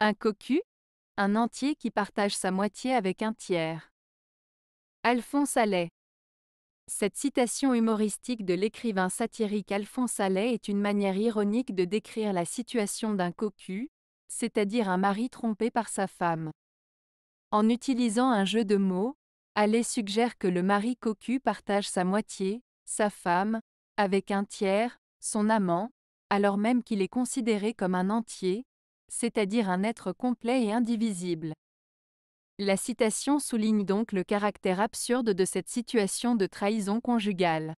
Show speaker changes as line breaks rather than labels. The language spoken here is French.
Un cocu Un entier qui partage sa moitié avec un tiers. Alphonse Allais. Cette citation humoristique de l'écrivain satirique Alphonse Allais est une manière ironique de décrire la situation d'un cocu, c'est-à-dire un mari trompé par sa femme. En utilisant un jeu de mots, Allais suggère que le mari cocu partage sa moitié, sa femme, avec un tiers, son amant, alors même qu'il est considéré comme un entier, c'est-à-dire un être complet et indivisible. La citation souligne donc le caractère absurde de cette situation de trahison conjugale.